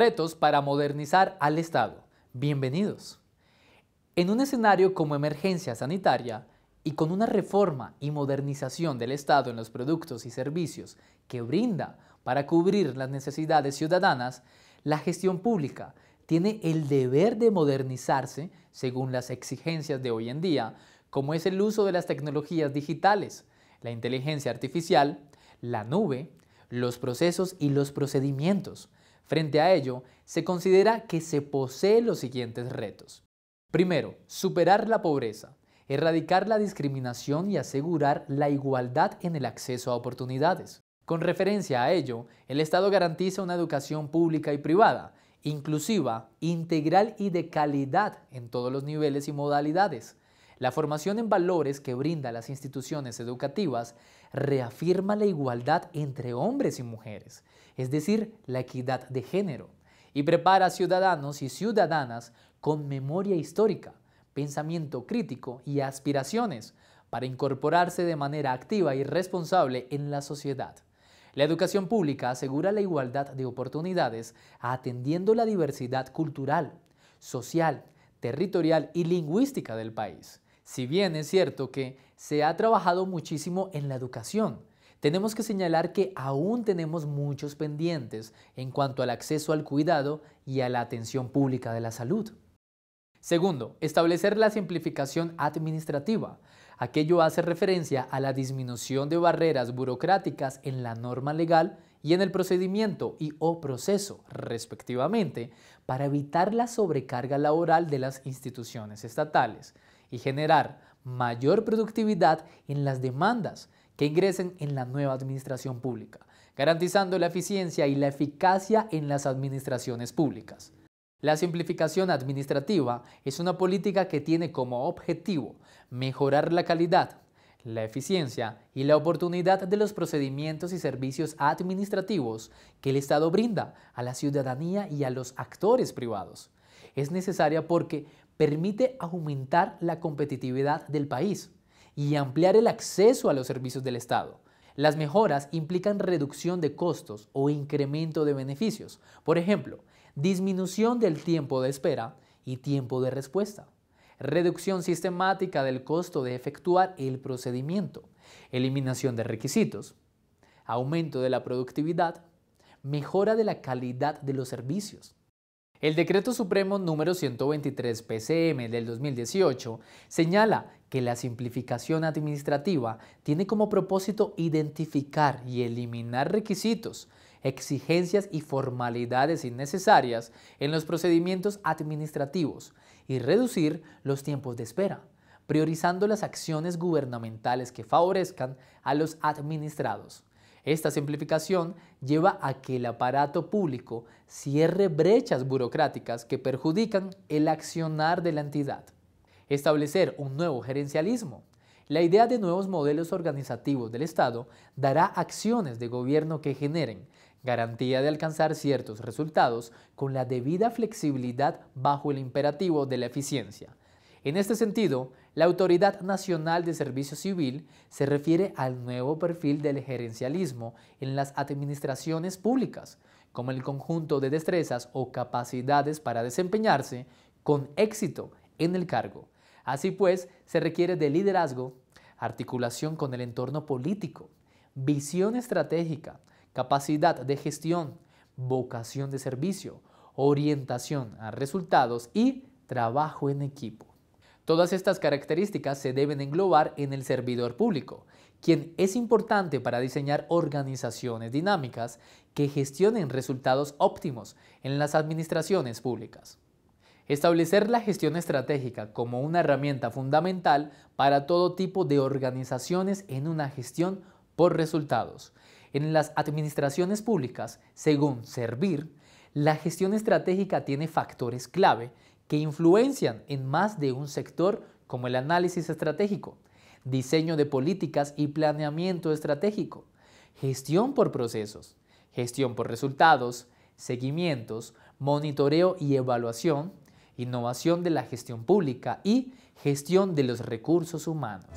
retos para modernizar al Estado. Bienvenidos. En un escenario como emergencia sanitaria y con una reforma y modernización del Estado en los productos y servicios que brinda para cubrir las necesidades ciudadanas, la gestión pública tiene el deber de modernizarse según las exigencias de hoy en día, como es el uso de las tecnologías digitales, la inteligencia artificial, la nube, los procesos y los procedimientos, Frente a ello, se considera que se posee los siguientes retos. Primero, superar la pobreza, erradicar la discriminación y asegurar la igualdad en el acceso a oportunidades. Con referencia a ello, el Estado garantiza una educación pública y privada, inclusiva, integral y de calidad en todos los niveles y modalidades, la formación en valores que brinda las instituciones educativas reafirma la igualdad entre hombres y mujeres, es decir, la equidad de género, y prepara a ciudadanos y ciudadanas con memoria histórica, pensamiento crítico y aspiraciones para incorporarse de manera activa y responsable en la sociedad. La educación pública asegura la igualdad de oportunidades atendiendo la diversidad cultural, social, territorial y lingüística del país. Si bien es cierto que se ha trabajado muchísimo en la educación, tenemos que señalar que aún tenemos muchos pendientes en cuanto al acceso al cuidado y a la atención pública de la salud. Segundo, establecer la simplificación administrativa. Aquello hace referencia a la disminución de barreras burocráticas en la norma legal y en el procedimiento y o proceso, respectivamente, para evitar la sobrecarga laboral de las instituciones estatales, y generar mayor productividad en las demandas que ingresen en la nueva administración pública, garantizando la eficiencia y la eficacia en las administraciones públicas. La simplificación administrativa es una política que tiene como objetivo mejorar la calidad, la eficiencia y la oportunidad de los procedimientos y servicios administrativos que el Estado brinda a la ciudadanía y a los actores privados es necesaria porque permite aumentar la competitividad del país y ampliar el acceso a los servicios del Estado. Las mejoras implican reducción de costos o incremento de beneficios, por ejemplo, disminución del tiempo de espera y tiempo de respuesta, reducción sistemática del costo de efectuar el procedimiento, eliminación de requisitos, aumento de la productividad, mejora de la calidad de los servicios, el Decreto Supremo número 123 PCM del 2018 señala que la simplificación administrativa tiene como propósito identificar y eliminar requisitos, exigencias y formalidades innecesarias en los procedimientos administrativos y reducir los tiempos de espera, priorizando las acciones gubernamentales que favorezcan a los administrados. Esta simplificación lleva a que el aparato público cierre brechas burocráticas que perjudican el accionar de la entidad. Establecer un nuevo gerencialismo. La idea de nuevos modelos organizativos del Estado dará acciones de gobierno que generen garantía de alcanzar ciertos resultados con la debida flexibilidad bajo el imperativo de la eficiencia, en este sentido, la Autoridad Nacional de Servicio Civil se refiere al nuevo perfil del gerencialismo en las administraciones públicas, como el conjunto de destrezas o capacidades para desempeñarse con éxito en el cargo. Así pues, se requiere de liderazgo, articulación con el entorno político, visión estratégica, capacidad de gestión, vocación de servicio, orientación a resultados y trabajo en equipo. Todas estas características se deben englobar en el servidor público, quien es importante para diseñar organizaciones dinámicas que gestionen resultados óptimos en las administraciones públicas. Establecer la gestión estratégica como una herramienta fundamental para todo tipo de organizaciones en una gestión por resultados. En las administraciones públicas, según Servir, la gestión estratégica tiene factores clave que influencian en más de un sector como el análisis estratégico, diseño de políticas y planeamiento estratégico, gestión por procesos, gestión por resultados, seguimientos, monitoreo y evaluación, innovación de la gestión pública y gestión de los recursos humanos.